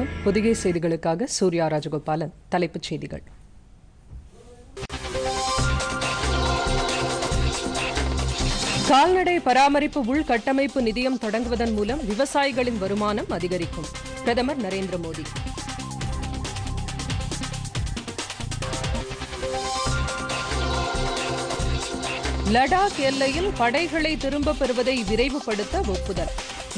வணக்கம் புதிய செய்திகளுக்காக சூர்யா ராஜகோபாலன் தலைப்புச் செய்திகள் கால்நடை பராமரிப்பு உள்கட்டமைப்பு நிதியம் தொடங்குவதன் மூலம் விவசாயிகளின் வருமானம் அதிகரிக்கும் பிரதமர் நரேந்திர மோடி லடாக் எல்லையில் படைகளை திரும்பப் பெறுவதை விரைவுபடுத்த ஒப்புதல்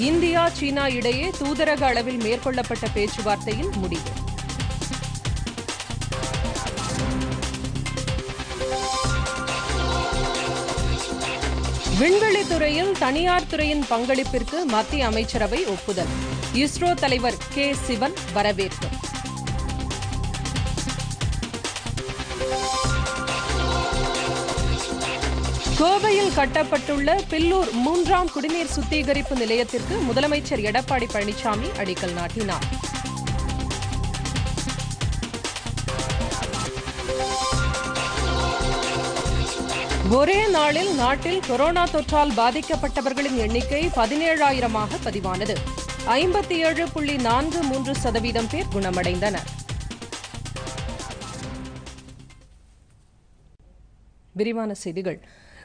இந்தியா சீனா இடையே தூதரக அளவில் மேற்கொள்ளப்பட்ட பேச்சுவார்த்தையில் முடிவு விண்வெளித்துறையில் தனியார் துறையின் பங்களிப்பிற்கு மத்திய அமைச்சரவை ஒப்புதல் இஸ்ரோ தலைவர் கே சிவன் வரவேற்பு மதுரையில் கட்டப்பட்டுள்ள பில்லூர் மூன்றாம் குடிநீர் சுத்திகரிப்பு நிலையத்திற்கு முதலமைச்சர் எடப்பாடி பழனிசாமி அடிக்கல் நாட்டினார் ஒரே நாளில் நாட்டில் கொரோனா தொற்றால் பாதிக்கப்பட்டவர்களின் எண்ணிக்கை பதினேழாயிரமாக பதிவானது ஐம்பத்தி ஏழு புள்ளி நான்கு மூன்று சதவீதம் பேர் குணமடைந்தனர் விரிவான செய்திகள்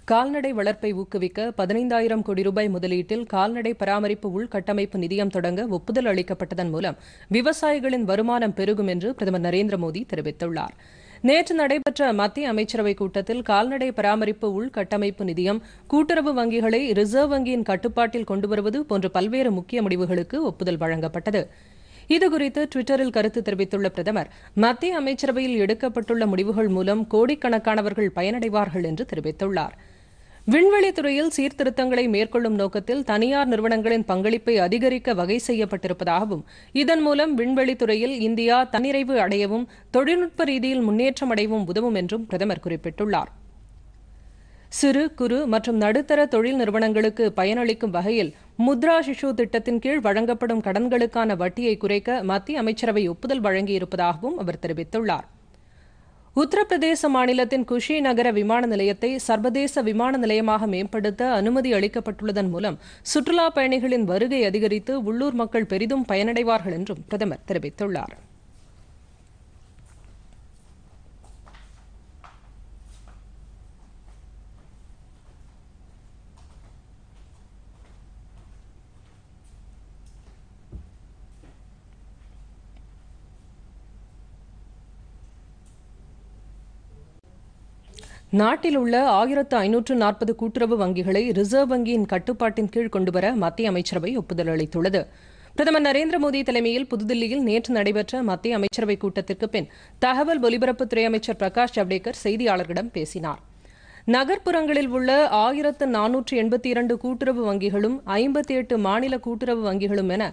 கால்நடை வளர்ப்பை ஊக்குவிக்க பதினைந்தாயிரம் கோடி ரூபாய் முதலீட்டில் கால்நடை பராமரிப்பு உள்கட்டமைப்பு நிதியம் தொடங்க ஒப்புதல் அளிக்கப்பட்டதன் மூலம் விவசாயிகளின் வருமானம் பெருகும் என்று பிரதமர் நரேந்திர மோடி தெரிவித்துள்ளார் நேற்று நடைபெற்ற மத்திய அமைச்சரவைக் கூட்டத்தில் கால்நடை பராமரிப்பு உள்கட்டமைப்பு நிதியம் கூட்டுறவு வங்கிகளை ரிசர்வ் வங்கியின் கட்டுப்பாட்டில் கொண்டுவருவது போன்ற பல்வேறு முக்கிய முடிவுகளுக்கு ஒப்புதல் வழங்கப்பட்டது இதுகுறித்து டுவிட்டரில் கருத்து தெரிவித்துள்ள பிரதமர் மத்திய அமைச்சரவையில் எடுக்கப்பட்டுள்ள முடிவுகள் மூலம் கோடிக்கணக்கானவர்கள் பயனடைவார்கள் என்று தெரிவித்துள்ளாா் விண்வெளித்துறையில் சீர்திருத்தங்களை மேற்கொள்ளும் நோக்கத்தில் தனியார் நிறுவனங்களின் பங்களிப்பை அதிகரிக்க வகை செய்யப்பட்டிருப்பதாகவும் இதன் மூலம் விண்வெளித்துறையில் இந்தியா தன்னிறைவு அடையவும் தொழில்நுட்ப ரீதியில் முன்னேற்றம் அடையவும் உதவும் என்றும் பிரதமர் குறிப்பிட்டுள்ளார் சிறு குறு மற்றும் நடுத்தர தொழில் நிறுவனங்களுக்கு பயனளிக்கும் வகையில் முத்ரா சிஷு திட்டத்தின் கீழ் வழங்கப்படும் கடன்களுக்கான வட்டியை குறைக்க மத்திய அமைச்சரவை ஒப்புதல் வழங்கியிருப்பதாகவும் அவர் தெரிவித்துள்ளார் உத்தரப்பிரதேச மாநிலத்தின் குஷி நகர விமான நிலையத்தை சர்வதேச விமான நிலையமாக மேம்படுத்த அனுமதி அளிக்கப்பட்டுள்ளதன் மூலம் சுற்றுலா பயணிகளின் வருகை அதிகரித்து உள்ளூர் மக்கள் பெரிதும் பயனடைவார்கள் என்றும் பிரதமர் தெரிவித்துள்ளாா் நாட்டில் உள்ள ஆயிரத்து ஐநூற்று நாற்பது கூட்டுறவு வங்கிகளை ரிசர்வ் வங்கியின் கட்டுப்பாட்டின் கீழ் கொண்டுவர மத்திய அமைச்சரவை ஒப்புதல் அளித்துள்ளது பிரதமர் நரேந்திர மோடி தலைமையில் புதுதில்லியில் நேற்று நடைபெற்ற மத்திய அமைச்சரவை கூட்டத்திற்கு பின் தகவல் ஒலிபரப்புத்துறை அமைச்சர் பிரகாஷ் ஜவடேகர் செய்தியாளர்களிடம் பேசினார் நகர்ப்புறங்களில் உள்ள ஆயிரத்து நானூற்று எண்பத்தி இரண்டு கூட்டுறவு வங்கிகளும் ஐம்பத்தி எட்டு மாநில கூட்டுறவு வங்கிகளும் என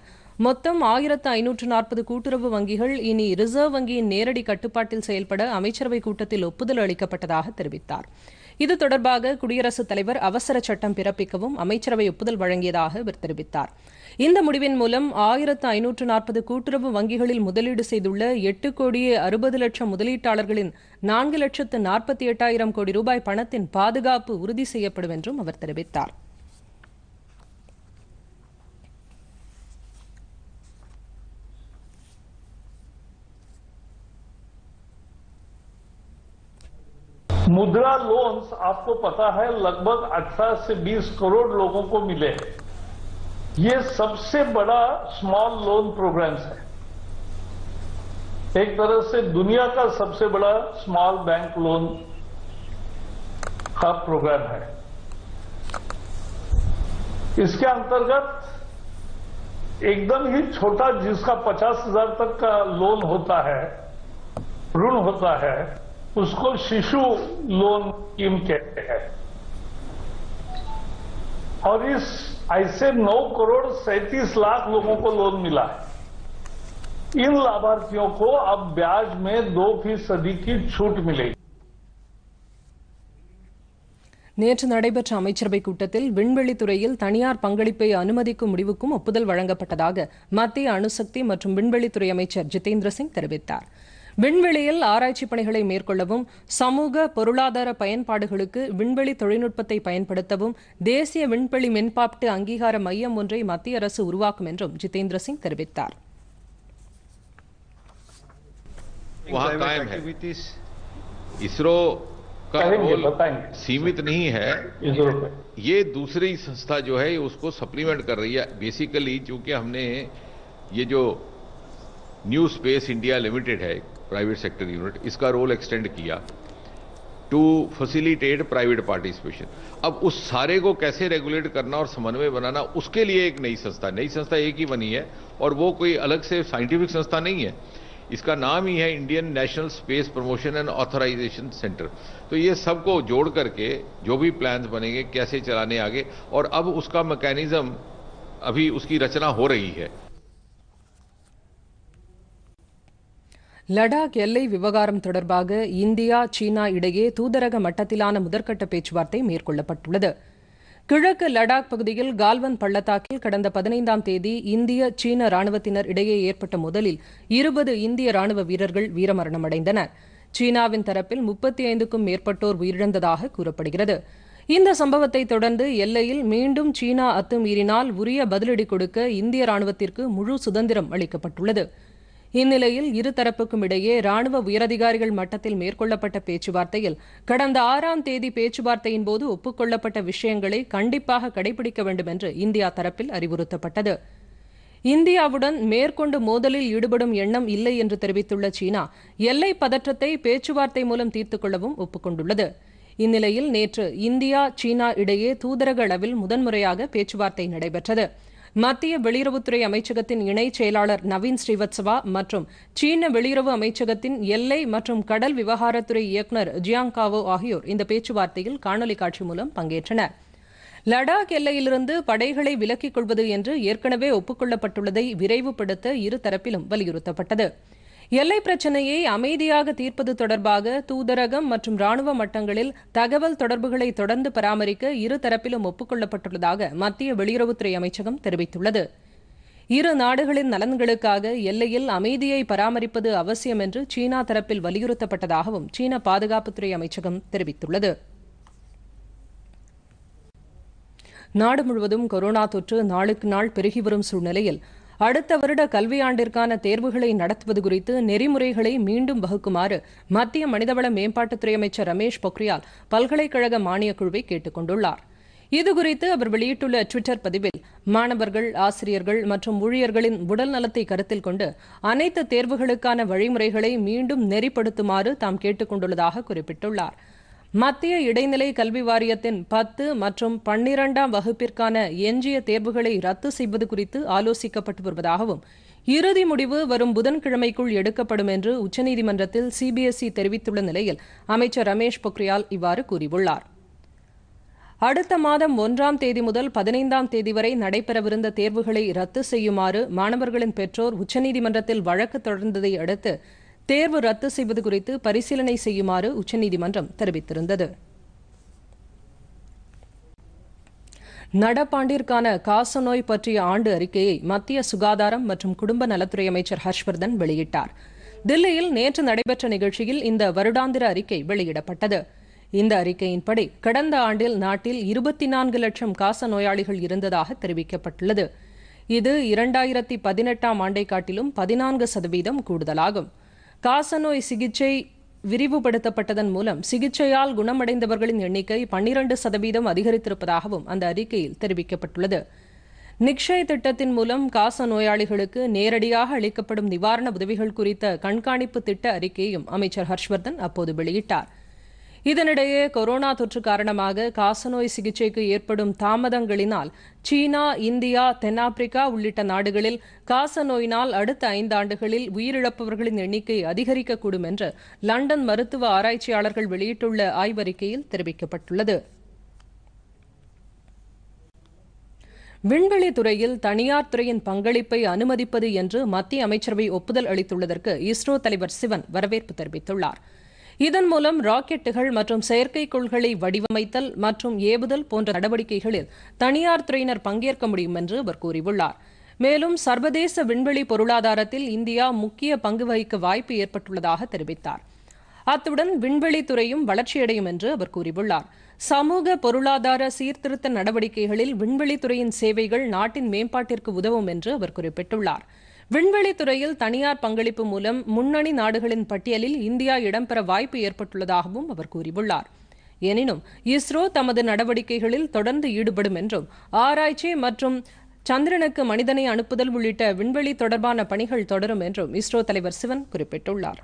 மொத்தம் ஆயிரத்து ஐநூற்று நாற்பது கூட்டுறவு வங்கிகள் இனி ரிசர்வ் வங்கியின் நேரடி கட்டுப்பாட்டில் செயல்பட அமைச்சரவை கூட்டத்தில் ஒப்புதல் அளிக்கப்பட்டதாக தெரிவித்தார் இது தொடர்பாக குடியரசுத் தலைவர் அவசர சட்டம் பிறப்பிக்கவும் அமைச்சரவை ஒப்புதல் வழங்கியதாக அவர் தெரிவித்தார் இந்த முடிவின் மூலம் ஆயிரத்து ஐநூற்று நாற்பது கூட்டுறவு வங்கிகளில் முதலீடு செய்துள்ள எட்டு கோடியே அறுபது லட்சம் முதலீட்டாளர்களின் நான்கு லட்சத்து நாற்பத்தி எட்டாயிரம் கோடி ரூபாய் பணத்தின் பாதுகாப்பு உறுதி செய்யப்படும் என்றும் அவர் தெரிவித்தார் मुद्रा लोन्स आपको पता है लगभग 18 से 20 करोड़ लोगों को मिले हैं ये सबसे बड़ा स्मॉल लोन प्रोग्राम्स है एक तरह से दुनिया का सबसे बड़ा स्मॉल बैंक लोन का प्रोग्राम है इसके अंतर्गत एकदम ही छोटा जिसका पचास हजार तक का लोन होता है ऋण होता है உஸ்கல் சிஷு लोन இம்கே ஹர் இஸ் ஐ சே 9 கோடி 37 லட்சம் லோகோ கோ லோன் mila இல்ல அபார்சியோ கோ அப பியாஜ் மே 2% சதிக்கி சூட் மிலே گی நேத் நடைபற்ற அமைச்சர் பைகூட்டத்தில் விண்வெளித் துறையில் தனியார் பங்களிப்பை அனுமதிக்கும் முடிவுக்கு ஒப்புதல் வழங்கப்பட்டதாக மத்தி அனுசக்தி மற்றும் விண்வெளித் துறை அமைச்சர் ஜிதேந்திர சிங் தெரிவித்தார் விண்வெளி ஆராய்ச்சிகளை மேற்கொள்ளவும் சமூக பொருளாதார பயணபாடுக்கு விண்வெளி தொழில்நுட்பத்தை பயன்படுத்தவும் தேசிய விண்வெளி மென்பாட் அங்கீகாரம் மய்யம் ஒன்றை மத்திய அரசு உருவாக்கும் என்று ஜிதேந்திர சிங் தெரிவித்தார். வாஹாட்டிக்டிவிட்டிஸ் இஸ்ரோ का रोल सीमित नहीं है इसरो यह दूसरी संस्था जो है उसको सप्लीमेंट कर रही है बेसिकली क्योंकि हमने यह जो न्यू स्पेस इंडिया लिमिटेड है प्राइवेट सेक्टर यूनिट इसका रोल एक्सटेंड किया टू फैसिलिटेट प्राइवेट पार्टिसिपेशन अब उस सारे को कैसे रेगुलेट करना और समन्वय बनाना उसके लिए एक नई संस्था नई संस्था एक ही बनी है और वो कोई अलग से साइंटिफिक संस्था नहीं है इसका नाम ही है Indian National Space Promotion and Authorisation Centre तो ये सबको जोड़ करके जो भी प्लान्स बनेंगे कैसे चलाने आगे और अब उसका मैकेनिज्म अभी उसकी रचना हो रही है லடாக் எல்லை விவகாரம் தொடர்பாக இந்தியா சீனா இடையே தூதரக மட்டத்திலான முதற்கட்ட பேச்சுவார்த்தை மேற்கொள்ளப்பட்டுள்ளது கிழக்கு லடாக் பகுதியில் கால்வன் பள்ளத்தாக்கில் கடந்த பதினைந்தாம் தேதி இந்திய சீன ராணுவத்தினர் இடையே ஏற்பட்ட முதலில் இருபது இந்திய ராணுவ வீரர்கள் வீரமரணம் அடைந்தனர் சீனாவின் தரப்பில் முப்பத்தி ஐந்துக்கும் மேற்பட்டோர் உயிரிழந்ததாக கூறப்படுகிறது இந்த சம்பவத்தை தொடர்ந்து எல்லையில் மீண்டும் சீனா அத்துமீறினால் உரிய பதிலடி கொடுக்க இந்திய ராணுவத்திற்கு முழு சுதந்திரம் அளிக்கப்பட்டுள்ளது இந்நிலையில் இருதரப்புக்கும் இடையே ராணுவ உயரதிகாரிகள் மட்டத்தில் மேற்கொள்ளப்பட்ட பேச்சுவார்த்தையில் கடந்த ஆறாம் தேதி பேச்சுவார்த்தையின் போது ஒப்புக்கொள்ளப்பட்ட விஷயங்களை கண்டிப்பாக கடைபிடிக்க வேண்டும் என்று இந்தியா தரப்பில் அறிவுறுத்தப்பட்டது இந்தியாவுடன் மேற்கொண்டு மோதலில் ஈடுபடும் எண்ணம் இல்லை என்று தெரிவித்துள்ள சீனா எல்லை பதற்றத்தை பேச்சுவார்த்தை மூலம் தீர்த்துக் கொள்ளவும் ஒப்புக்கொண்டுள்ளது இந்நிலையில் நேற்று இந்தியா சீனா இடையே தூதரக அளவில் முதன்முறையாக பேச்சுவார்த்தை நடைபெற்றது மத்திய வெளியுறவுத்துறை அமைச்சகத்தின் இணை செயலாளர் நவீன் ஸ்ரீவத்சவா மற்றும் சீன வெளியுறவு அமைச்சகத்தின் எல்லை மற்றும் கடல் விவகாரத்துறை இயக்குநர் ஜியாங் காவோ ஆகியோர் இந்த பேச்சுவார்த்தையில் காணொலி காட்சி மூலம் பங்கேற்றனர் லடாக் எல்லையிலிருந்து படைகளை விலக்கிக் கொள்வது என்று ஏற்கனவே ஒப்புக் கொள்ளப்பட்டுள்ளதை விரைவுபடுத்த இருதரப்பிலும் வலியுறுத்தப்பட்டது எல்லை பிரச்சினையை அமைதியாக தீர்ப்பது தொடர்பாக தூதரகம் மற்றும் ராணுவ மட்டங்களில் தகவல் தொடர்புகளை தொடர்ந்து பராமரிக்க இருதரப்பிலும் ஒப்புக்கொள்ளப்பட்டுள்ளதாக மத்திய வெளியுறவுத்துறை அமைச்சகம் தெரிவித்துள்ளது இரு நாடுகளின் நலன்களுக்காக எல்லையில் அமைதியை பராமரிப்பது அவசியம் என்று சீனா தரப்பில் வலியுறுத்தப்பட்டதாகவும் சீன பாதுகாப்புத்துறை அமைச்சகம் தெரிவித்துள்ளது நாடு முழுவதும் கொரோனா தொற்று நாளுக்கு நாள் பெருகி வரும் சூழ்நிலையில் அடுத்த வருட கல்வியாண்டிற்கான தேர்வுகளை நடத்துவது குறித்து நெறிமுறைகளை மீண்டும் வகுக்குமாறு மத்திய மனிதவள மேம்பாட்டுத்துறை அமைச்சர் ரமேஷ் பொக்ரியால் பல்கலைக்கழக மானியக் குழுவை கேட்டுக் கொண்டுள்ளார் இதுகுறித்து அவர் வெளியிட்டுள்ள டுவிட்டர் பதிவில் மாணவர்கள் ஆசிரியர்கள் மற்றும் ஊழியர்களின் உடல் நலத்தை கருத்தில் கொண்டு அனைத்து தேர்வுகளுக்கான வழிமுறைகளை மீண்டும் நெறிப்படுத்துமாறு தாம் கேட்டுக் கொண்டுள்ளதாக குறிப்பிட்டுள்ளாா் மத்திய இடைநிலை கல்வி வாரியத்தின் பத்து மற்றும் பன்னிரண்டாம் வகுப்பிற்கான எஞ்சிய தேர்வுகளை ரத்து செய்வது குறித்து ஆலோசிக்கப்பட்டு வருவதாகவும் இறுதி முடிவு வரும் புதன்கிழமைக்குள் எடுக்கப்படும் என்று உச்சநீதிமன்றத்தில் சிபிஎஸ்இ தெரிவித்துள்ள நிலையில் அமைச்சர் ரமேஷ் பொக்ரியால் இவ்வாறு கூறியுள்ளார் அடுத்த மாதம் ஒன்றாம் தேதி முதல் பதினைந்தாம் தேதி வரை நடைபெறவிருந்த தேர்வுகளை ரத்து செய்யுமாறு மாணவர்களின் பெற்றோர் உச்சநீதிமன்றத்தில் வழக்கு தொடர்ந்ததை அடுத்து தேர்வு ரத்து செய்வது குறித்து பரிசீலனை செய்யுமாறு உச்சநீதிமன்றம் தெரிவித்திருந்தது நடப்பாண்டிற்கான காசநோய் பற்றிய ஆண்டு அறிக்கையை மத்திய சுகாதாரம் மற்றும் குடும்ப நலத்துறை அமைச்சர் ஹர்ஷ்வர்தன் வெளியிட்டார் தில்லியில் நேற்று நடைபெற்ற நிகழ்ச்சியில் இந்த வருடாந்திர அறிக்கை வெளியிடப்பட்டது இந்த அறிக்கையின்படி கடந்த ஆண்டில் நாட்டில் இருபத்தி நான்கு லட்சம் காச நோயாளிகள் இருந்ததாக தெரிவிக்கப்பட்டுள்ளது இது இரண்டாயிரத்தி பதினெட்டாம் ஆண்டை காட்டிலும் பதினான்கு சதவீதம் கூடுதலாகும் காசநோய் சிகிச்சை விரிவுபடுத்தப்பட்டதன் மூலம் சிகிச்சையால் குணமடைந்தவர்களின் எண்ணிக்கை பன்னிரண்டு சதவீதம் அதிகரித்திருப்பதாகவும் அந்த அறிக்கையில் தெரிவிக்கப்பட்டுள்ளது நிக்ஷய் திட்டத்தின் மூலம் காச நோயாளிகளுக்கு நேரடியாக அளிக்கப்படும் நிவாரண உதவிகள் குறித்த கண்காணிப்பு திட்ட அறிக்கையையும் அமைச்சர் ஹர்ஷ்வர்தன் அப்போது வெளியிட்டார் இதனிடையே கொரோனா தொற்று காரணமாக காசநோய் சிகிச்சைக்கு ஏற்படும் தாமதங்களினால் சீனா இந்தியா தென்னாப்பிரிக்கா உள்ளிட்ட நாடுகளில் காசநோயினால் அடுத்த ஐந்தாண்டுகளில் உயிரிழப்பவர்களின் எண்ணிக்கை அதிகரிக்கக்கூடும் என்று லண்டன் மருத்துவ ஆராய்ச்சியாளர்கள் வெளியிட்டுள்ள ஆய்வறிக்கையில் தெரிவிக்கப்பட்டுள்ளது விண்வெளி துறையில் தனியார் துறையின் பங்களிப்பை அனுமதிப்பது என்று மத்திய அமைச்சரவை ஒப்புதல் அளித்துள்ளதற்கு இஸ்ரோ தலைவர் சிவன் வரவேற்பு தெரிவித்துள்ளாா் இதன் மூலம் ராக்கெட்டுகள் மற்றும் செயற்கைக்கோள்களை வடிவமைத்தல் மற்றும் ஏவுதல் போன்ற நடவடிக்கைகளில் தனியார் துறையினர் பங்கேற்க முடியும் என்று அவர் கூறியுள்ளார் மேலும் சர்வதேச விண்வெளி பொருளாதாரத்தில் இந்தியா முக்கிய பங்கு வகிக்க வாய்ப்பு ஏற்பட்டுள்ளதாக தெரிவித்தார் அத்துடன் விண்வெளி துறையும் வளர்ச்சியடையும் என்று அவர் கூறியுள்ளார் சமூக பொருளாதார சீர்திருத்த நடவடிக்கைகளில் விண்வெளித்துறையின் சேவைகள் நாட்டின் மேம்பாட்டிற்கு உதவும் என்று அவர் குறிப்பிட்டுள்ளார் விண்வெளி துறையில் தனியார் பங்களிப்பு மூலம் முன்னணி நாடுகளின் பட்டியலில் இந்தியா இடம்பெற வாய்ப்பு ஏற்பட்டுள்ளதாகவும் அவர் கூறியுள்ளார் எனினும் இஸ்ரோ தமது நடவடிக்கைகளில் தொடர்ந்து ஈடுபடும் என்றும் ஆராய்ச்சி மற்றும் சந்திரனுக்கு மனிதனை அனுப்புதல் உள்ளிட்ட விண்வெளி தொடர்பான பணிகள் தொடரும் என்றும் இஸ்ரோ தலைவர் சிவன் குறிப்பிட்டுள்ளார்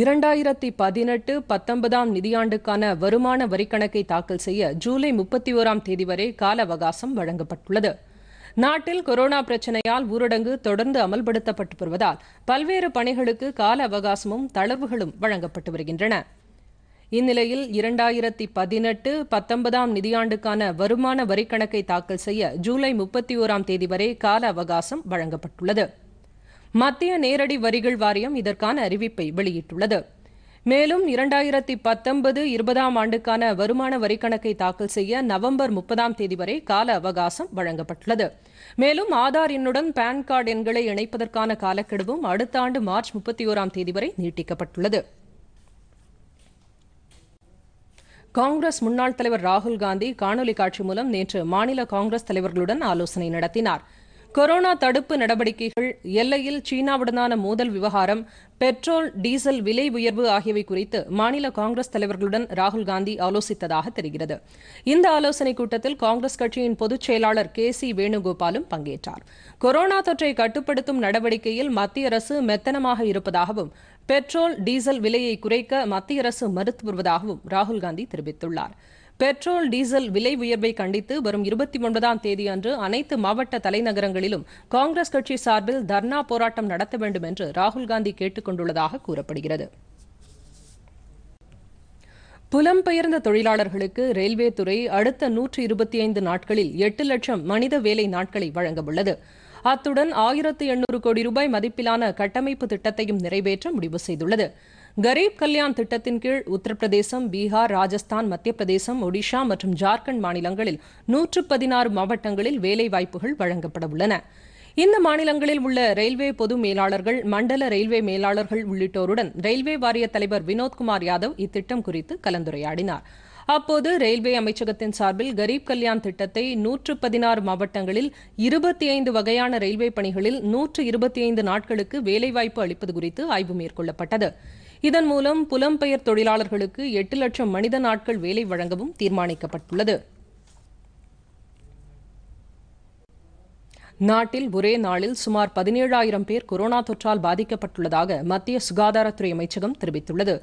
இரண்டாயிரத்தி பதினெட்டு பத்தொன்பதாம் நிதியாண்டுக்கான வருமான வரிக்கணக்கை தாக்கல் செய்ய ஜூலை முப்பத்தி ஓராம் தேதி வரை கால அவகாசம் வழங்கப்பட்டுள்ளது நாட்டில் கொரோனா பிரச்சினையால் ஊரடங்கு தொடர்ந்து அமல்படுத்தப்பட்டு வருவதால் பல்வேறு பணிகளுக்கு கால அவகாசமும் தளர்வுகளும் வழங்கப்பட்டு வருகின்றன இந்நிலையில் இரண்டாயிரத்தி பதினெட்டு பத்தொன்பதாம் நிதியாண்டுக்கான வருமான வரி கணக்கை தாக்கல் செய்ய ஜூலை முப்பத்தி ஓராம் தேதி வரை கால அவகாசம் வழங்கப்பட்டுள்ளது மத்திய நேரடி வரிகள் வாரியம் இதற்கான அறிவிப்பை வெளியிட்டுள்ளது மேலும் இரண்டாயிரத்தி பத்தொன்பது இருபதாம் ஆண்டுக்கான வருமான வரி கணக்கை தாக்கல் செய்ய நவம்பர் முப்பதாம் தேதி வரை கால அவகாசம் வழங்கப்பட்டுள்ளது மேலும் ஆதார் எண்ணுடன் பான் கார்டு எண்களை இணைப்பதற்கான காலக்கெடுவும் அடுத்த ஆண்டு மார்ச் முப்பத்தி ஓராம் தேதி வரை நீட்டிக்கப்பட்டுள்ளது காங்கிரஸ் முன்னாள் தலைவர் ராகுல் காந்தி காணொலி காட்சி மூலம் நேற்று மாநில காங்கிரஸ் தலைவர்களுடன் ஆலோசனை நடத்தினாா் கொரோனா தடுப்பு நடவடிக்கைகள் எல்லையில் சீனாவுடனான மோதல் விவகாரம் பெட்ரோல் டீசல் விலை உயர்வு ஆகியவை குறித்து மாநில காங்கிரஸ் தலைவர்களுடன் ராகுல் காந்தி ஆலோசித்ததாக தெரிகிறது இந்த ஆலோசனைக் கூட்டத்தில் காங்கிரஸ் கட்சியின் பொதுச் செயலாளர் கே சி வேணுகோபாலும் பங்கேற்றார் கொரோனா தொற்றை கட்டுப்படுத்தும் நடவடிக்கையில் மத்திய அரசு மெத்தனமாக இருப்பதாகவும் பெட்ரோல் டீசல் விலையை குறைக்க மத்திய அரசு மறுத்து வருவதாகவும் ராகுல் காந்தி தெரிவித்துள்ளாா் பெட்ரோல் டீசல் விலை உயர்வை கண்டித்து வரும் இருபத்தி ஒன்பதாம் தேதி அன்று அனைத்து மாவட்ட தலைநகரங்களிலும் காங்கிரஸ் கட்சி சார்பில் தர்ணா போராட்டம் நடத்த வேண்டும் என்று ராகுல்காந்தி கேட்டுக் கொண்டுள்ளதாக கூறப்படுகிறது புலம்பெயர்ந்த தொழிலாளர்களுக்கு ரயில்வே துறை அடுத்த நூற்றி இருபத்தி ஐந்து நாட்களில் எட்டு லட்சம் மனித வேலை நாட்களை வழங்கவுள்ளது அத்துடன் ஆயிரத்து எண்ணூறு கோடி ரூபாய் மதிப்பிலான கட்டமைப்பு திட்டத்தையும் நிறைவேற்ற முடிவு செய்துள்ளது கரீப் கல்யாண் திட்டத்தின் கீழ் உத்தரப்பிரதேசம் பீகார் ராஜஸ்தான் மத்திய பிரதேசம் ஒடிஷா மற்றும் ஜார்க்கண்ட் மாநிலங்களில் நூற்று பதினாறு மாவட்டங்களில் வேலைவாய்ப்புகள் வழங்கப்பட உள்ளன இந்த மாநிலங்களில் உள்ள ரயில்வே பொது மேலாளர்கள் மண்டல ரயில்வே மேலாளர்கள் உள்ளிட்டோருடன் ரயில்வே வாரிய தலைவர் வினோத்குமார் யாதவ் இத்திட்டம் குறித்து கலந்துரையாடினார் அப்போது ரயில்வே அமைச்சகத்தின் சார்பில் கரீப் கல்யாண் திட்டத்தை நூற்று பதினாறு மாவட்டங்களில் இருபத்தி ஐந்து வகையான ரயில்வே பணிகளில் நூற்று இருபத்தி ஐந்து நாட்களுக்கு வேலைவாய்ப்பு அளிப்பது குறித்து ஆய்வு மேற்கொள்ளப்பட்டது இதன் மூலம் புலம்பெயர் தொழிலாளர்களுக்கு எட்டு லட்சம் மனித நாட்கள் வேலை வழங்கவும் தீர்மானிக்கப்பட்டுள்ளது நாட்டில் ஒரே நாளில் சுமார் பதினேழாயிரம் பேர் கொரோனா தொற்றால் பாதிக்கப்பட்டுள்ளதாக மத்திய சுகாதாரத்துறை அமைச்சகம் தெரிவித்துள்ளது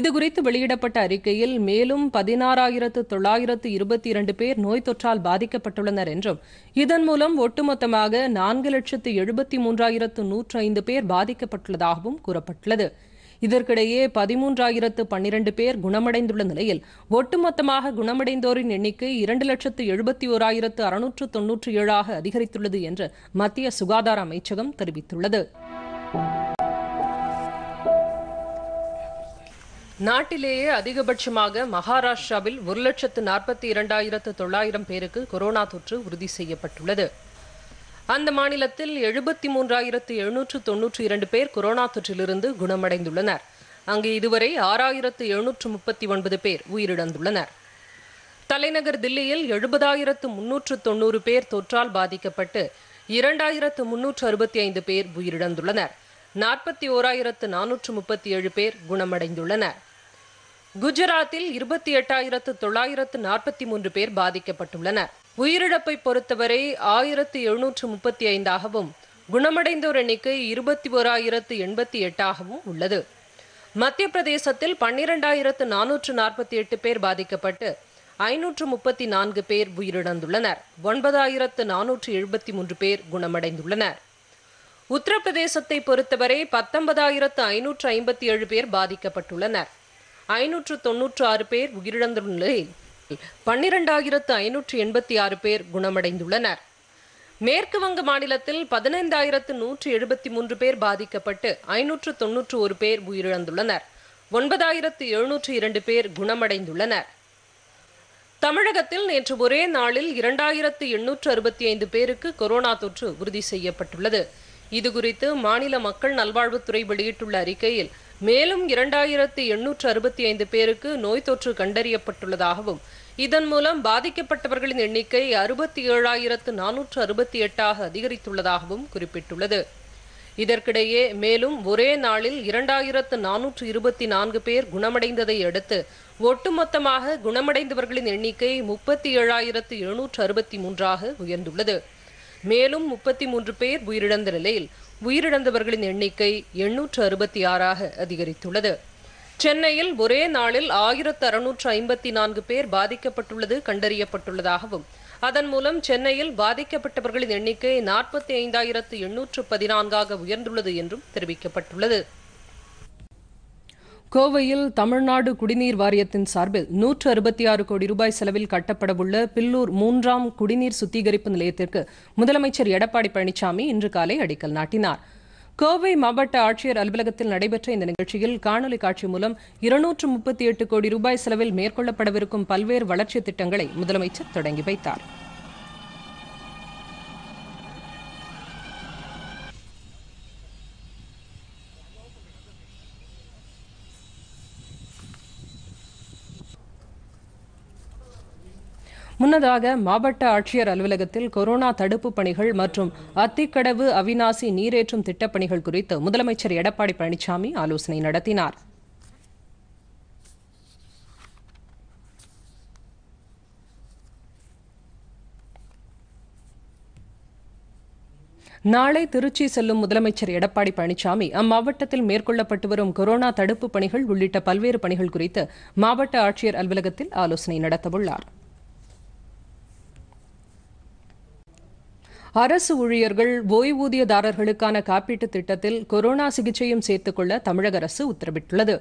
இதுகுறித்து வெளியிடப்பட்ட அறிக்கையில் மேலும் பதினாறாயிரத்து தொள்ளாயிரத்து இருபத்தி இரண்டு பேர் நோய் தொற்றால் பாதிக்கப்பட்டுள்ளனர் என்றும் இதன் மூலம் ஒட்டுமொத்தமாக நான்கு லட்சத்து எழுபத்தி மூன்றாயிரத்து நூற்று ஐந்து பேர் பாதிக்கப்பட்டுள்ளதாகவும் கூறப்பட்டுள்ளது இதற்கிடையே பதிமூன்றாயிரத்து பன்னிரண்டு பேர் குணமடைந்துள்ள நிலையில் ஒட்டுமொத்தமாக குணமடைந்தோரின் எண்ணிக்கை இரண்டு லட்சத்து எழுபத்தி ஓராயிரத்து அறுநூற்று தொன்னூற்று ஏழாக அதிகரித்துள்ளது என்று மத்திய சுகாதார அமைச்சகம் தெரிவித்துள்ளது நாட்டிலேயே அதிகபட்சமாக மகாராஷ்டிராவில் ஒரு லட்சத்து நாற்பத்தி இரண்டாயிரத்து தொள்ளாயிரம் பேருக்கு கொரோனா தொற்று உறுதி செய்யப்பட்டுள்ளது அந்த மாநிலத்தில் எழுபத்தி மூன்றாயிரத்து எழுநூற்று தொன்னூற்றி இரண்டு பேர் கொரோனா தொற்றிலிருந்து குணமடைந்துள்ளனர் அங்கு இதுவரை ஆறாயிரத்து எழுநூற்று முப்பத்தி ஒன்பது பேர் உயிரிழந்துள்ளனர் தலைநகர் தில்லியில் எழுபதாயிரத்து முன்னூற்று தொன்னூறு பேர் தொற்றால் பாதிக்கப்பட்டு இரண்டாயிரத்து முன்னூற்று அறுபத்தி ஐந்து பேர் உயிரிழந்துள்ளனர் நாற்பத்தி ஓராயிரத்து நானூற்று முப்பத்தி ஏழு பேர் குணமடைந்துள்ளனர் குஜராத்தில் இருபத்தி எட்டாயிரத்து தொள்ளாயிரத்து நாற்பத்தி மூன்று பேர் பாதிக்கப்பட்டுள்ளனர் உயிரிழப்பை பொறுத்தவரை ஆயிரத்து எழுநூற்று முப்பத்தி ஐந்தாகவும் குணமடைந்தோர் எண்ணிக்கை இருபத்தி ஓராயிரத்து எண்பத்தி எட்டாகவும் உள்ளது மத்திய பிரதேசத்தில் பன்னிரெண்டாயிரத்து நானூற்று நாற்பத்தி எட்டு பேர் பாதிக்கப்பட்டு ஐநூற்று முப்பத்தி நான்கு பேர் உயிரிழந்துள்ளனர் ஒன்பதாயிரத்து நானூற்று எழுபத்தி மூன்று பேர் குணமடைந்துள்ளனர் உத்தரப்பிரதேசத்தை பொறுத்தவரை பத்தொன்பதாயிரத்து ஐநூற்று ஐம்பத்தி ஏழு பேர் பாதிக்கப்பட்டுள்ளனர் ஐநூற்று தொன்னூற்று ஆறு பேர் உயிரிழந்துள்ள நிலையில் ஐநூற்று எண்பத்தி ஆறு பேர் குணமடைந்துள்ளனர் மேற்கு வங்க மாநிலத்தில் பதினைந்தாயிரத்து நூற்று எழுபத்தி மூன்று பேர் பாதிக்கப்பட்டு ஐநூற்று தொன்னூற்று ஒரு பேர் உயிரிழந்துள்ளனர் ஒன்பதாயிரத்து எழுநூற்று இரண்டு பேர் குணமடைந்துள்ளனர் தமிழகத்தில் நேற்று ஒரே நாளில் இரண்டாயிரத்து எண்ணூற்று அறுபத்தி ஐந்து பேருக்கு கொரோனா தொற்று உறுதி செய்யப்பட்டுள்ளது இதுகுறித்து மாநில மக்கள் நல்வாழ்வுத்துறை வெளியிட்டுள்ள அறிக்கையில் மேலும் இரண்டாயிரத்தி எண்ணூற்று அறுபத்தி ஐந்து பேருக்கு நோய் தொற்று கண்டறியப்பட்டுள்ளதாகவும் இதன் மூலம் பாதிக்கப்பட்டவர்களின் எண்ணிக்கை அறுபத்தி ஏழாயிரத்து நானூற்று அறுபத்தி எட்டாக அதிகரித்துள்ளதாகவும் குறிப்பிட்டுள்ளது இதற்கிடையே மேலும் ஒரே நாளில் இரண்டாயிரத்து நானூற்று இருபத்தி நான்கு பேர் குணமடைந்ததை அடுத்து ஒட்டுமொத்தமாக குணமடைந்தவர்களின் எண்ணிக்கை முப்பத்தி ஏழாயிரத்து எழுநூற்று அறுபத்தி மூன்றாக உயர்ந்துள்ளது மேலும் முப்பத்தி மூன்று பேர் உயிரிழந்த நிலையில் உயிரிழந்தவர்களின் எண்ணிக்கை எண்ணூற்று அறுபத்தி ஆறாக அதிகரித்துள்ளது சென்னையில் ஒரே நாளில் ஆயிரத்து அறுநூற்று ஐம்பத்தி நான்கு பேர் பாதிக்கப்பட்டுள்ளது கண்டறியப்பட்டுள்ளதாகவும் அதன் மூலம் சென்னையில் பாதிக்கப்பட்டவர்களின் எண்ணிக்கை நாற்பத்தி ஐந்தாயிரத்து எண்ணூற்று பதினான்காக உயர்ந்துள்ளது என்றும் தெரிவிக்கப்பட்டுள்ளது கோவையில் தமிழ்நாடு குடிநீர் வாரியத்தின் சார்பில் நூற்று அறுபத்தி ஆறு கோடி ரூபாய் செலவில் கட்டப்படவுள்ள பில்லூர் மூன்றாம் குடிநீர் சுத்திகரிப்பு நிலையத்திற்கு முதலமைச்சர் எடப்பாடி பழனிசாமி இன்று காலை அடிக்கல் நாட்டினார் கோவை மாவட்ட ஆட்சியர் அலுவலகத்தில் நடைபெற்ற இந்த நிகழ்ச்சியில் காணொலி காட்சி மூலம் இருநூற்று முப்பத்தி எட்டு கோடி ரூபாய் செலவில் மேற்கொள்ளப்படவிருக்கும் பல்வேறு வளர்ச்சித் திட்டங்களை முதலமைச்சர் தொடங்கி வைத்தாா் முன்னதாக மாவட்ட ஆட்சியர் அலுவலகத்தில் கொரோனா தடுப்பு பணிகள் மற்றும் அத்திக்கடவு அவிநாசி நீரேற்றும் திட்டப்பணிகள் குறித்து முதலமைச்சர் எடப்பாடி பழனிசாமி ஆலோசனை நடத்தினார் நாளை திருச்சி செல்லும் முதலமைச்சர் எடப்பாடி பழனிசாமி அம்மாவட்டத்தில் மேற்கொள்ளப்பட்டு வரும் கொரோனா தடுப்பு பணிகள் உள்ளிட்ட பல்வேறு பணிகள் குறித்து மாவட்ட ஆட்சியர் அலுவலகத்தில் ஆலோசனை நடத்தவுள்ளாா் அரசு ஊழியர்கள் ஓய்வூதியதாரர்களுக்கான காப்பீட்டுத் திட்டத்தில் கொரோனா சிகிச்சையும் சேர்த்துக்கொள்ள தமிழக அரசு உத்தரவிட்டுள்ளது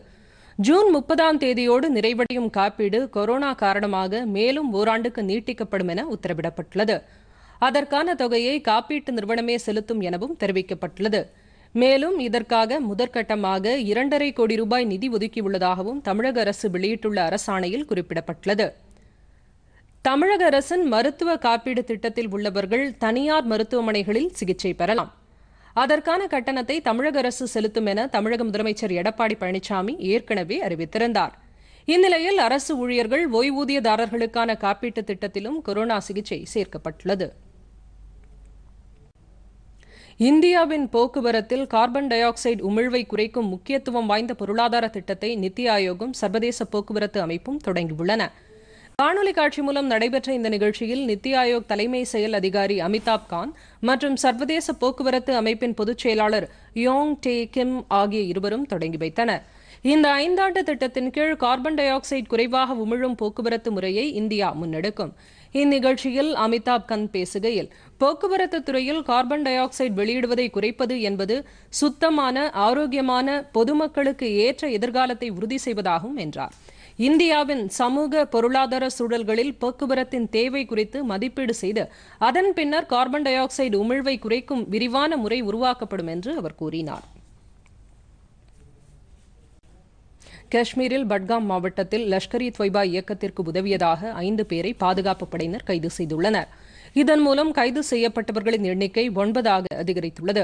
ஜூன் முப்பதாம் தேதியோடு நிறைவடையும் காப்பீடு கொரோனா காரணமாக மேலும் ஓராண்டுக்கு நீட்டிக்கப்படும் என உத்தரவிடப்பட்டுள்ளது அதற்கான தொகையை காப்பீட்டு நிறுவனமே செலுத்தும் எனவும் தெரிவிக்கப்பட்டுள்ளது மேலும் இதற்காக முதற்கட்டமாக இரண்டரை கோடி ரூபாய் நிதி ஒதுக்கியுள்ளதாகவும் தமிழக அரசு வெளியிட்டுள்ள அரசாணையில் குறிப்பிடப்பட்டுள்ளது தமிழக அரசின் மருத்துவ காப்பீடு திட்டத்தில் உள்ளவர்கள் தனியார் மருத்துவமனைகளில் சிகிச்சை பெறலாம் அதற்கான கட்டணத்தை தமிழக அரசு செலுத்தும் என தமிழக முதலமைச்சர் எடப்பாடி பழனிசாமி ஏற்கனவே அறிவித்திருந்தார் இந்நிலையில் அரசு ஊழியர்கள் ஓய்வூதியதாரர்களுக்கான காப்பீட்டு திட்டத்திலும் கொரோனா சிகிச்சை சேர்க்கப்பட்டுள்ளது இந்தியாவின் போக்குவரத்தில் கார்பன் டை ஆக்சைடு உமிழ்வை குறைக்கும் முக்கியத்துவம் வாய்ந்த பொருளாதார திட்டத்தை நித்தி ஆயோகம் சர்வதேச போக்குவரத்து அமைப்பும் தொடங்கியுள்ளன காணொலி காட்சி மூலம் நடைபெற்ற இந்த நிகழ்ச்சியில் நித்தி ஆயோக் தலைமை செயல் அதிகாரி அமிதாப் காந்த் மற்றும் சர்வதேச போக்குவரத்து அமைப்பின் பொதுச் செயலாளர் யோங் டே கிம் ஆகிய இருவரும் தொடங்கி வைத்தனர் இந்த ஐந்தாண்டு திட்டத்தின் கீழ் கார்பன் டை ஆக்சைடு குறைவாக உமிழும் போக்குவரத்து முறையை இந்தியா முன்னெடுக்கும் இந்நிகழ்ச்சியில் அமிதாப் கந்த் பேசுகையில் போக்குவரத்து துறையில் கார்பன் டை ஆக்சைடு வெளியிடுவதை குறைப்பது என்பது சுத்தமான ஆரோக்கியமான பொதுமக்களுக்கு ஏற்ற எதிர்காலத்தை உறுதி செய்வதாகும் என்றார் இந்தியாவின் சமூக பொருளாதார சூழல்களில் போக்குவரத்தின் தேவை குறித்து மதிப்பீடு செய்து அதன் பின்னர் கார்பன் டை ஆக்சைடு உமிழ்வை குறைக்கும் விரிவான முறை உருவாக்கப்படும் என்று அவர் கூறினார் காஷ்மீரில் பட்காம் மாவட்டத்தில் லஷ்கர் இ தொய்பா இயக்கத்திற்கு உதவியதாக ஐந்து பேரை பாதுகாப்பு படையினர் கைது செய்துள்ளனர் இதன் மூலம் கைது செய்யப்பட்டவர்களின் எண்ணிக்கை ஒன்பதாக அதிகரித்துள்ளது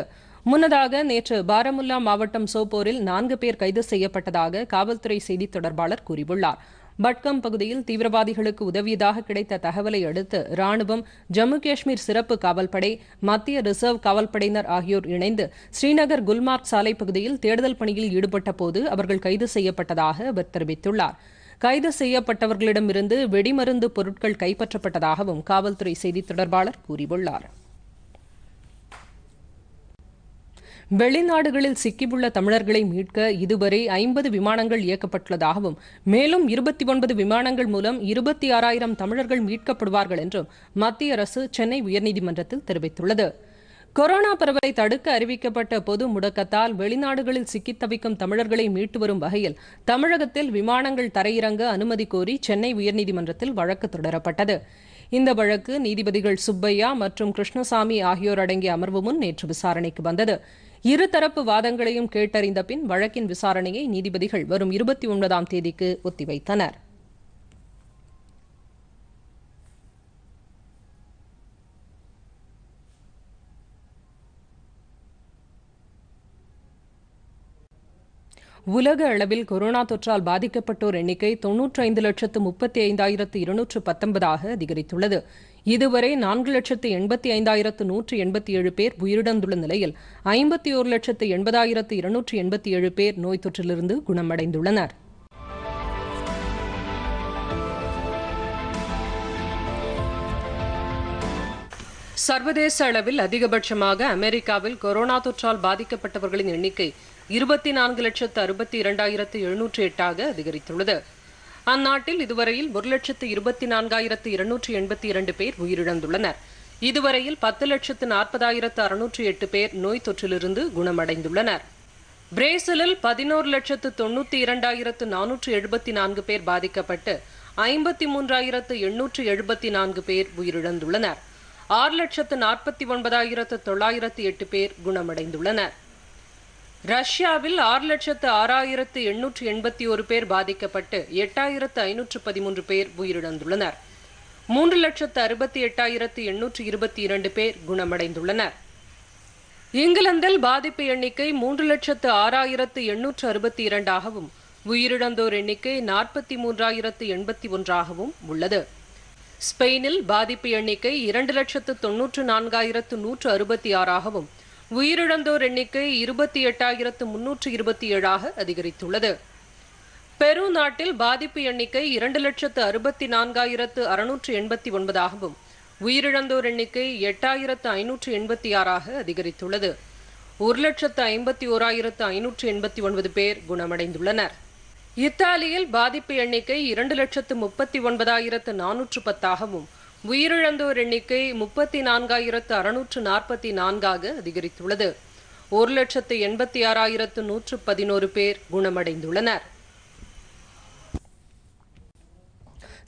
முன்னதாக நேற்று பாரமுல்லா மாவட்டம் சோப்போரில் நான்கு பேர் கைது செய்யப்பட்டதாக காவல்துறை செய்தித் தொடர்பாளர் கூறியுள்ளார் பட்கம் பகுதியில் தீவிரவாதிகளுக்கு உதவியதாக கிடைத்த தகவலை அடுத்து ராணுவம் ஜம்மு காஷ்மீர் சிறப்பு காவல்படை மத்திய ரிசர்வ் காவல்படையினர் ஆகியோர் இணைந்து ஸ்ரீநகர் குல்மார்க் சாலை பகுதியில் தேடுதல் பணியில் ஈடுபட்டபோது அவர்கள் கைது செய்யப்பட்டதாக அவர் தெரிவித்துள்ளார் கைது செய்யப்பட்டவர்களிடமிருந்து வெடிமருந்து பொருட்கள் கைப்பற்றப்பட்டதாகவும் காவல்துறை செய்தித் தொடர்பாளர் கூறியுள்ளாா் வெளிநாடுகளில் சிக்கியுள்ள தமிழர்களை மீட்க இதுவரை ஐம்பது விமானங்கள் இயக்கப்பட்டுள்ளதாகவும் மேலும் இருபத்தி ஒன்பது விமானங்கள் மூலம் இருபத்தி ஆறாயிரம் தமிழர்கள் மீட்கப்படுவார்கள் என்றும் மத்திய அரசு சென்னை உயர்நீதிமன்றத்தில் தெரிவித்துள்ளது கொரோனா பரவலை தடுக்க அறிவிக்கப்பட்ட பொது முடக்கத்தால் வெளிநாடுகளில் சிக்கித் தவிக்கும் தமிழர்களை மீட்டு வரும் வகையில் தமிழகத்தில் விமானங்கள் தரையிறங்க அனுமதி கோரி சென்னை உயர்நீதிமன்றத்தில் வழக்கு தொடரப்பட்டது இந்த வழக்கு நீதிபதிகள் சுப்பையா மற்றும் கிருஷ்ணசாமி ஆகியோர் அடங்கிய அமர்வு முன் நேற்று விசாரணைக்கு வந்தது இருதரப்பு வாதங்களையும் கேட்டறிந்த பின் வழக்கின் விசாரணையை நீதிபதிகள் வரும் இருபத்தி ஒன்பதாம் தேதிக்கு ஒத்திவைத்தனா் உலக அளவில் கொரோனா தொற்றால் பாதிக்கப்பட்டோர் எண்ணிக்கை தொன்னூற்றி ஐந்து லட்சத்து முப்பத்தி ஐந்தாயிரத்து இருநூற்று பத்தொன்பதாக அதிகரித்துள்ளது இதுவரை நான்கு லட்சத்து எண்பத்தி ஐந்தாயிரத்து நூற்று எண்பத்தி ஏழு பேர் உயிரிழந்துள்ள நிலையில் ஐம்பத்தி ஒரு லட்சத்து எண்பதாயிரத்து இருநூற்று எண்பத்தி ஏழு பேர் நோய் தொற்றிலிருந்து குணமடைந்துள்ளனர் சர்வதேச அளவில் அதிகபட்சமாக அமெரிக்காவில் கொரோனா தொற்றால் பாதிக்கப்பட்டவர்களின் எண்ணிக்கை இருபத்தி நான்கு லட்சத்து அறுபத்தி இரண்டாயிரத்து எழுநூற்று எட்டாக அதிகரித்துள்ளது அந்நாட்டில் இதுவரையில் ஒரு லட்சத்து இருபத்தி நான்காயிரத்து இருநூற்று எண்பத்தி இரண்டு பேர் உயிரிழந்துள்ளனர் இதுவரையில் பத்து லட்சத்து நாற்பதாயிரத்து அறுநூற்று எட்டு பேர் நோய் தொற்றிலிருந்து குணமடைந்துள்ளனர் பிரேசிலில் பதினோரு லட்சத்து தொண்ணூற்றி இரண்டாயிரத்து நானூற்று எழுபத்தி நான்கு பேர் பாதிக்கப்பட்டு ஐம்பத்தி மூன்றாயிரத்து எண்ணூற்று எழுபத்தி நான்கு பேர் உயிரிழந்துள்ளனர் ஆறு லட்சத்து நாற்பத்தி ஒன்பதாயிரத்து தொள்ளாயிரத்து எட்டு பேர் குணமடைந்துள்ளனர் ரஷ்யாவில் ஆறு லட்சத்து ஆறாயிரத்து எண்ணூற்று எண்பத்தி ஒரு பேர் பாதிக்கப்பட்டு எட்டாயிரத்து ஐநூற்று பதிமூன்று பேர் உயிரிழந்துள்ளனர் மூன்று லட்சத்து அறுபத்தி எட்டாயிரத்து எண்ணூற்று இருபத்தி இரண்டு பேர் குணமடைந்துள்ளனர் இங்கிலாந்தில் பாதிப்பு எண்ணிக்கை மூன்று லட்சத்து ஆறாயிரத்து எண்ணூற்று அறுபத்தி இரண்டாகவும் உயிரிழந்தோர் எண்ணிக்கை நாற்பத்தி மூன்றாயிரத்து எண்பத்தி ஒன்றாகவும் உள்ளது ஸ்பெயினில் பாதிப்பு எண்ணிக்கை இரண்டு லட்சத்து தொன்னூற்று நான்காயிரத்து நூற்று அறுபத்தி ஆறாகவும் உயிரிழந்தோர் எண்ணிக்கை இருபத்தி எட்டாயிரத்து முன்னூற்று இருபத்தி ஏழாக அதிகரித்துள்ளது பெரு நாட்டில் பாதிப்பு எண்ணிக்கை இரண்டு லட்சத்து அறுபத்தி நான்காயிரத்து அறுநூற்று எண்பத்தி ஒன்பதாகவும் உயிரிழந்தோர் எண்ணிக்கை எட்டாயிரத்து ஐநூற்று எண்பத்தி ஆறாக அதிகரித்துள்ளது ஒரு லட்சத்து ஐம்பத்தி ஓராயிரத்து ஐநூற்று எண்பத்தி ஒன்பது பேர் குணமடைந்துள்ளனர் இத்தாலியில் பாதிப்பு எண்ணிக்கை இரண்டு லட்சத்து முப்பத்தி ஒன்பதாயிரத்து நானூற்று பத்தாகவும் உயிரிழந்தோர் எண்ணிக்கை முப்பத்தி நான்காயிரத்து அறுநூற்று நாற்பத்தி நான்காக அதிகரித்துள்ளது ஒரு லட்சத்து எண்பத்தி ஆறாயிரத்து நூற்று பதினோரு பேர் குணமடைந்துள்ளனர்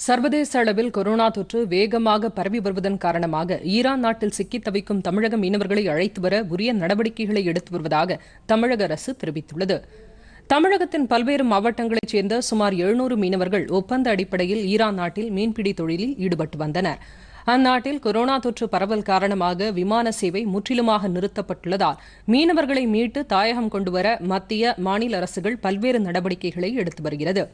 சர்வதேச அளவில் கொரோனா தொற்று வேகமாக பரவி வருவதன் காரணமாக ஈரான் நாட்டில் சிக்கி தவிக்கும் தமிழக மீனவர்களை அழைத்து வர உரிய நடவடிக்கைகளை எடுத்து வருவதாக தமிழக அரசு தெரிவித்துள்ளது தமிழகத்தின் பல்வேறு மாவட்டங்களைச் சேர்ந்த சுமார் எழுநூறு மீனவர்கள் ஒப்பந்த அடிப்படையில் ஈரான் நாட்டில் மீன்பிடி தொழிலில் ஈடுபட்டு வந்தனர் அந்நாட்டில் கொரோனா தொற்று பரவல் காரணமாக விமான சேவை முற்றிலுமாக நிறுத்தப்பட்டுள்ளதால் மீனவர்களை மீட்டு தாயகம் கொண்டுவர மத்திய மாநில அரசுகள் பல்வேறு நடவடிக்கைகளை எடுத்து வருகிறது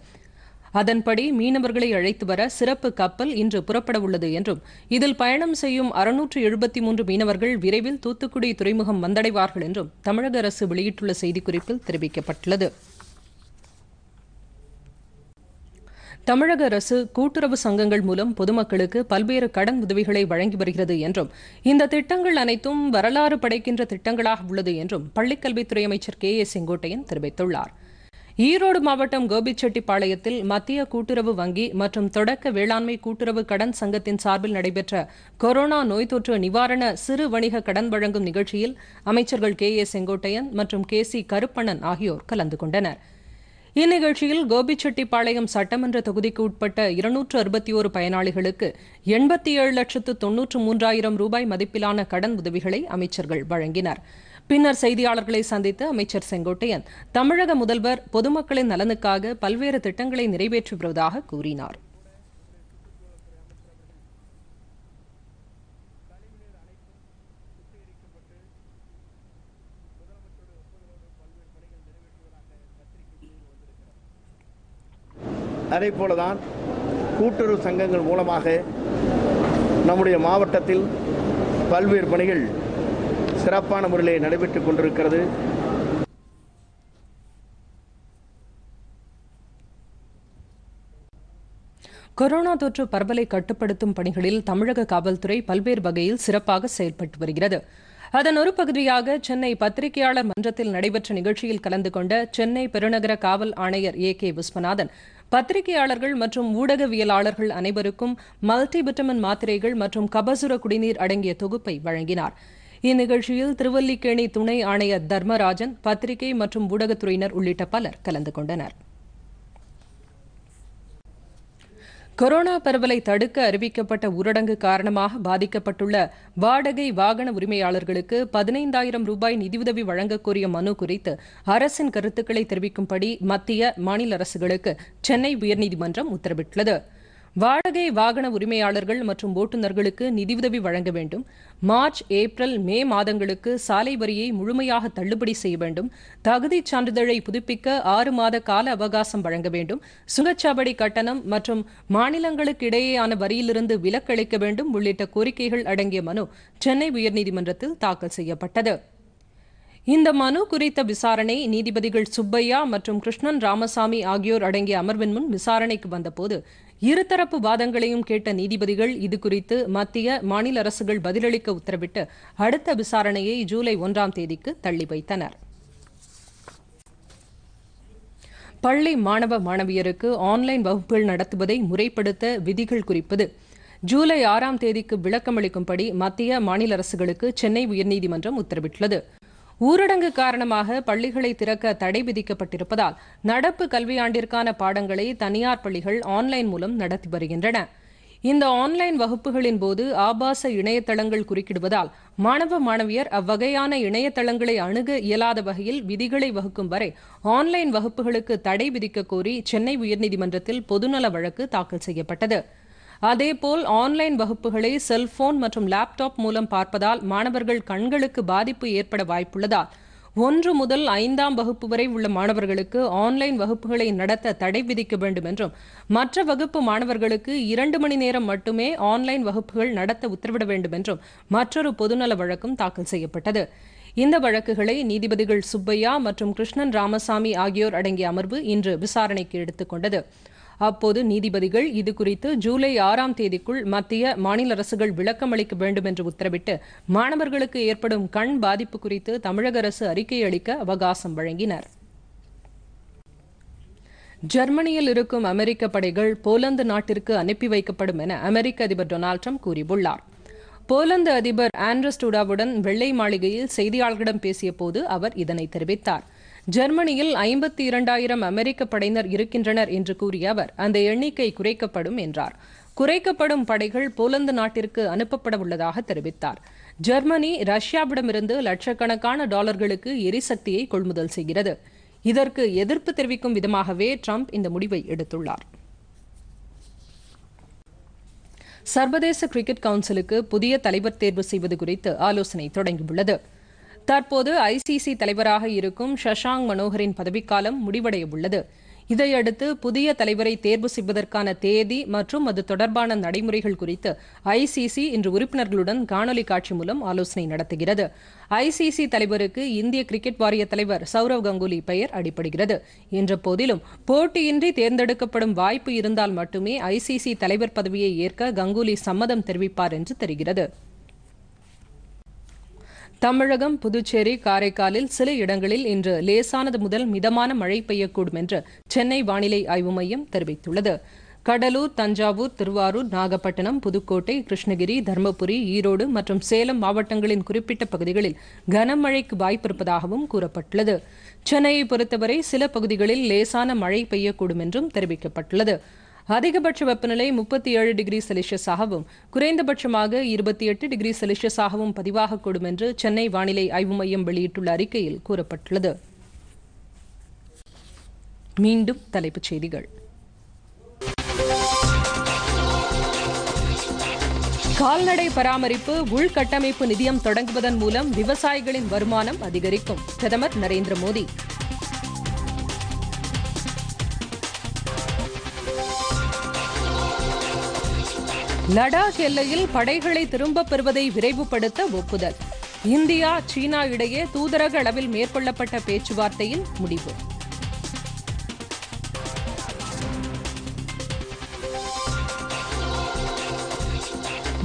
அதன்படி மீனவர்களை அழைத்து வர சிறப்பு கப்பல் இன்று புறப்பட உள்ளது என்றும் இதில் பயணம் செய்யும் அறுநூற்று எழுபத்தி மூன்று மீனவர்கள் விரைவில் தூத்துக்குடி துறைமுகம் வந்தடைவார்கள் என்றும் தமிழக அரசு வெளியிட்டுள்ள செய்திக்குறிப்பில் தெரிவிக்கப்பட்டுள்ளது தமிழக அரசு கூட்டுறவு சங்கங்கள் மூலம் பொதுமக்களுக்கு பல்வேறு கடன் உதவிகளை வழங்கி வருகிறது என்றும் இந்த திட்டங்கள் அனைத்தும் வரலாறு படைக்கின்ற திட்டங்களாக உள்ளது என்றும் பள்ளிக்கல்வித்துறை அமைச்சர் கே ஏ செங்கோட்டையன் தெரிவித்துள்ளாா் ஈரோடு மாவட்டம் கோபிச்செட்டிப்பாளையத்தில் மத்திய கூட்டுறவு வங்கி மற்றும் தொடக்க வேளாண்மை கூட்டுறவு கடன் சங்கத்தின் சார்பில் நடைபெற்ற கொரோனா நோய் தொற்று நிவாரண சிறு வணிக கடன் வழங்கும் நிகழ்ச்சியில் அமைச்சர்கள் கே ஏ செங்கோட்டையன் மற்றும் கே சி கருப்பண்ணன் ஆகியோர் கலந்து கொண்டனர் இந்நிகழ்ச்சியில் கோபிச்செட்டிப்பாளையம் சட்டமன்ற தொகுதிக்கு உட்பட்ட இருநூற்று அறுபத்தி ஒரு பயனாளிகளுக்கு எண்பத்தி ஏழு லட்சத்து தொன்னூற்று மூன்றாயிரம் ரூபாய் மதிப்பிலான கடன் உதவிகளை அமைச்சர்கள் வழங்கினா் பின்னர் செய்தியாளர்களை சந்தித்த அமைச்சர் செங்கோட்டையன் தமிழக முதல்வர் பொதுமக்களின் நலனுக்காக பல்வேறு திட்டங்களை நிறைவேற்றி வருவதாக கூறினார் அதே போலதான் கூட்டுறவு சங்கங்கள் மூலமாக நம்முடைய மாவட்டத்தில் பல்வேறு பணிகள் சிறப்பான முறையில் நடைபெற்றுக் கொண்டிருக்கிறது கொரோனா தொற்று பரவலை கட்டுப்படுத்தும் பணிகளில் தமிழக காவல்துறை பல்வேறு வகையில் சிறப்பாக செயல்பட்டு வருகிறது அதன் ஒரு பகுதியாக சென்னை பத்திரிகையாளர் மன்றத்தில் நடைபெற்ற நிகழ்ச்சியில் கலந்து கொண்ட சென்னை பெருநகர காவல் ஆணையர் ஏ கே விஸ்வநாதன் பத்திரிகையாளர்கள் மற்றும் ஊடகவியலாளர்கள் அனைவருக்கும் மல்டி விட்டமின் மாத்திரைகள் மற்றும் கபசுர குடிநீர் அடங்கிய தொகுப்பை வழங்கினாா் இந்நிகழ்ச்சியில் திருவல்லிக்கேணி துணை ஆணையர் தர்மராஜன் பத்திரிகை மற்றும் ஊடகத்துறையினர் உள்ளிட்ட பலர் கலந்து கொண்டனர் கொரோனா பரவலை தடுக்க அறிவிக்கப்பட்ட ஊரடங்கு காரணமாக பாதிக்கப்பட்டுள்ள வாடகை வாகன உரிமையாளர்களுக்கு பதினைந்தாயிரம் ரூபாய் நிதியுதவி வழங்கக்கோரிய மனு குறித்து அரசின் கருத்துக்களை தெரிவிக்கும்படி மத்திய மாநில அரசுகளுக்கு சென்னை உயர்நீதிமன்றம் உத்தரவிட்டுள்ளது வாடகை வாகன உரிமையாளர்கள் மற்றும் ஓட்டுநர்களுக்கு நிதியுதவி வழங்க வேண்டும் மார்ச் ஏப்ரல் மே மாதங்களுக்கு சாலை வரியை முழுமையாக தள்ளுபடி செய்ய வேண்டும் தகுதி சான்றிதழை புதுப்பிக்க ஆறு மாத கால அவகாசம் வழங்க வேண்டும் சுங்கச்சாவடி கட்டணம் மற்றும் மாநிலங்களுக்கு இடையேயான வரியிலிருந்து விலக்களிக்க வேண்டும் உள்ளிட்ட கோரிக்கைகள் அடங்கிய மனு சென்னை உயர்நீதிமன்றத்தில் தாக்கல் செய்யப்பட்டது இந்த மனு குறித்த விசாரணை நீதிபதிகள் சுப்பையா மற்றும் கிருஷ்ணன் ராமசாமி ஆகியோர் அடங்கிய அமர்வின் முன் விசாரணைக்கு வந்தபோது இருதரப்பு வாதங்களையும் கேட்ட நீதிபதிகள் இதுகுறித்து மத்திய மாநில அரசுகள் பதிலளிக்க உத்தரவிட்டு அடுத்த விசாரணையை ஜூலை ஒன்றாம் தேதிக்கு தள்ளி வைத்தனர் பள்ளி மாணவ மாணவியருக்கு ஆன்லைன் வகுப்புகள் நடத்துவதை முறைப்படுத்த விதிகள் குறிப்பது ஜூலை ஆறாம் தேதிக்கு விளக்கமளிக்கும்படி மத்திய மாநில அரசுகளுக்கு சென்னை உயர்நீதிமன்றம் உத்தரவிட்டுள்ளது ஊரடங்கு காரணமாக பள்ளிகளை திறக்க தடை விதிக்கப்பட்டிருப்பதால் நடப்பு கல்வியாண்டிற்கான பாடங்களை தனியார் பள்ளிகள் ஆன்லைன் மூலம் நடத்தி வருகின்றன இந்த ஆன்லைன் வகுப்புகளின் போது ஆபாச இணையதளங்கள் குறுக்கிடுவதால் மாணவ மாணவியர் அவ்வகையான இணையதளங்களை அணுக இயலாத வகையில் விதிகளை வகுக்கும் வரை ஆன்லைன் வகுப்புகளுக்கு தடை விதிக்க கோரி சென்னை உயர்நீதிமன்றத்தில் பொதுநல வழக்கு தாக்கல் செய்யப்பட்டது அதேபோல் ஆன்லைன் வகுப்புகளை செல்போன் மற்றும் லேப்டாப் மூலம் பார்ப்பதால் மாணவர்கள் கண்களுக்கு பாதிப்பு ஏற்பட வாய்ப்புள்ளதால் ஒன்று முதல் ஐந்தாம் வகுப்பு வரை உள்ள மாணவர்களுக்கு ஆன்லைன் வகுப்புகளை நடத்த தடை விதிக்க வேண்டும் என்றும் மற்ற வகுப்பு மாணவர்களுக்கு இரண்டு மணி நேரம் மட்டுமே ஆன்லைன் வகுப்புகள் நடத்த உத்தரவிட வேண்டும் என்றும் மற்றொரு பொதுநல வழக்கும் தாக்கல் செய்யப்பட்டது இந்த வழக்குகளை நீதிபதிகள் சுப்பையா மற்றும் கிருஷ்ணன் ராமசாமி ஆகியோர் அடங்கிய அமர்வு இன்று விசாரணைக்கு எடுத்துக்கொண்டது அப்போது நீதிபதிகள் இது குறித்து ஜூலை ஆறாம் தேதிக்குள் மத்திய மாநில அரசுகள் விளக்கம் அளிக்க வேண்டும் என்று உத்தரவிட்டு மாணவர்களுக்கு ஏற்படும் கண் பாதிப்பு குறித்து தமிழக அரசு அறிக்கை அளிக்க அவகாசம் வழங்கினர் ஜெர்மனியில் இருக்கும் அமெரிக்க படைகள் போலந்து நாட்டிற்கு அனுப்பி வைக்கப்படும் என அமெரிக்க அதிபர் டொனால்ட் ட்ரம்ப் கூறியுள்ளார் போலந்து அதிபர் ஆண்ட்ரஸ் வெள்ளை மாளிகையில் செய்தியாளர்களிடம் பேசிய போது அவர் இதனை தெரிவித்தார் ஜெர்மனியில் ஐம்பத்தி இரண்டாயிரம் அமெரிக்க படையினர் இருக்கின்றனர் என்று கூறிய அவர் அந்த எண்ணிக்கை குறைக்கப்படும் என்றார் குறைக்கப்படும் படைகள் போலந்து நாட்டிற்கு அனுப்பப்பட உள்ளதாக தெரிவித்தார் ஜெர்மனி ரஷ்யாவிடமிருந்து லட்சக்கணக்கான டாலர்களுக்கு எரிசக்தியை கொள்முதல் செய்கிறது இதற்கு எதிர்ப்பு தெரிவிக்கும் விதமாகவே ட்ரம்ப் இந்த முடிவை எடுத்துள்ளார் சர்வதேச கிரிக்கெட் கவுன்சிலுக்கு புதிய தலைவர் தேர்வு செய்வது குறித்து ஆலோசனை தொடங்கியுள்ளது தற்போது ஐசிசி தலைவராக இருக்கும் ஷஷாங் மனோகரின் பதவிக்காலம் முடிவடைய உள்ளது இதையடுத்து புதிய தலைவரை தேர்வு செய்வதற்கான தேதி மற்றும் அது தொடர்பான நடைமுறைகள் குறித்து ஐசிசி இன்று உறுப்பினர்களுடன் காணொலி காட்சி மூலம் ஆலோசனை நடத்துகிறது ஐசிசி தலைவருக்கு இந்திய கிரிக்கெட் வாரிய தலைவர் சௌரவ் கங்குலி பெயர் அடிப்படுகிறது என்ற போதிலும் போட்டியின்றி தேர்ந்தெடுக்கப்படும் வாய்ப்பு இருந்தால் மட்டுமே ஐசிசி தலைவர் பதவியை ஏற்க கங்குலி சம்மதம் தெரிவிப்பார் என்று தெரிகிறது தமிழகம் புதுச்சேரி காரைக்காலில் சில இடங்களில் இன்று லேசானது முதல் மிதமான மழை பெய்யக்கூடும் என்று சென்னை வானிலை ஆய்வு மையம் தெரிவித்துள்ளது கடலூர் தஞ்சாவூர் திருவாரூர் நாகப்பட்டினம் புதுக்கோட்டை கிருஷ்ணகிரி தர்மபுரி ஈரோடு மற்றும் சேலம் மாவட்டங்களின் குறிப்பிட்ட பகுதிகளில் கனமழைக்கு வாய்ப்பிருப்பதாகவும் கூறப்பட்டுள்ளது சென்னையை பொறுத்தவரை சில பகுதிகளில் லேசான மழை பெய்யக்கூடும் என்றும் தெரிவிக்கப்பட்டுள்ளது அதிகபட்ச வெப்பநிலை முப்பத்தி ஏழு டிகிரி செல்சியஸாகவும் குறைந்தபட்சமாக இருபத்தி எட்டு டிகிரி செல்சியஸாகவும் பதிவாகக்கூடும் என்று சென்னை வானிலை ஆய்வு மையம் வெளியிட்டுள்ள அறிக்கையில் கூறப்பட்டுள்ளது மீண்டும் தலைப்புச் செய்திகள் கால்நடை பராமரிப்பு உள்கட்டமைப்பு நிதியம் தொடங்குவதன் மூலம் விவசாயிகளின் வருமானம் அதிகரிக்கும் பிரதமர் நரேந்திர மோடி லடாக் எல்லையில் படைகளை திரும்பப் பெறுவதை விரைவுபடுத்த ஒப்புதல் இந்தியா சீனா இடையே தூதரக அளவில் மேற்கொள்ளப்பட்ட பேச்சுவார்த்தையில் முடிவு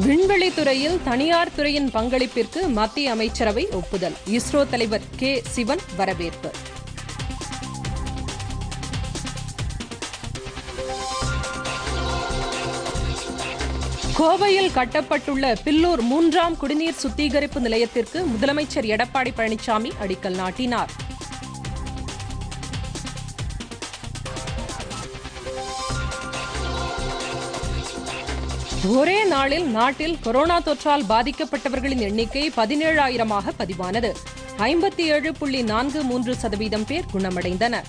விண்வெளித்துறையில் தனியார் துறையின் பங்களிப்பிற்கு மத்திய அமைச்சரவை ஒப்புதல் இஸ்ரோ தலைவர் கே சிவன் வரவேற்பு கோவையில் கட்டப்பட்டுள்ள பில்லூர் மூன்றாம் குடிநீர் சுத்திகரிப்பு நிலையத்திற்கு முதலமைச்சர் எடப்பாடி பழனிசாமி அடிக்கல் நாட்டினார் ஒரே நாளில் நாட்டில் கொரோனா தொற்றால் பாதிக்கப்பட்டவர்களின் எண்ணிக்கை பதினேழாயிரமாக பதிவானது ஐம்பத்தி ஏழு புள்ளி நான்கு மூன்று சதவீதம் பேர் குணமடைந்தனர்